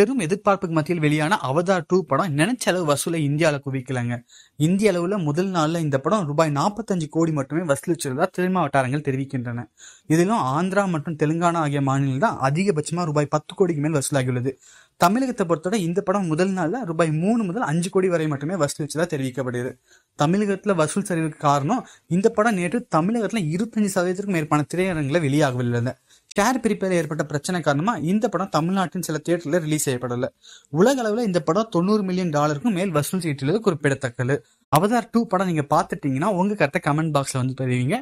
பெரும் எதிர்பார்ப்புக்கு மத்தியில் வெளியான அவதார் டூ படம் நினைச்ச அளவு வசூலை இந்தியாவில் குவிக்கலங்க இந்திய அளவில் முதல் நாளில் இந்த படம் ரூபாய் நாற்பத்தஞ்சு கோடி மட்டுமே வசூலிச்சிருந்ததா சினிமா வட்டாரங்கள் தெரிவிக்கின்றன இதிலும் ஆந்திரா மற்றும் தெலுங்கானா ஆகிய மாநிலம் தான் அதிகபட்சமாக ரூபாய் பத்து கோடிக்கு மேல் வசூலாகியுள்ளது தமிழகத்தை பொறுத்தவரை இந்த படம் முதல் நாளில் ரூபாய் மூணு முதல் அஞ்சு கோடி வரை மட்டுமே வசூலிச்சதா தெரிவிக்கப்படுது தமிழகத்தில் வசூல் சரிவுக்கு காரணம் இந்த படம் நேற்று தமிழகத்தில் இருபத்தஞ்சு சதவீதத்திற்கும் மேற்பான திரையரங்கில் வெளியாகவில்லை ஷேர் பிரிப்பேர் ஏற்பட்ட பிரச்சனை காரணமா இந்த படம் தமிழ்நாட்டின் சில தியேட்டர்ல ரிலீஸ் செய்யப்படல உலக அளவுல இந்த படம் தொண்ணூறு மில்லியன் டாலருக்கும் மேல் வசூல் செய்துள்ளது குறிப்பிடத்தக்கது அவதார் டூ படம் நீங்க பாத்துட்டீங்கன்னா உங்க கருத்தை கமெண்ட் பாக்ஸ்ல வந்து தெரிவிங்க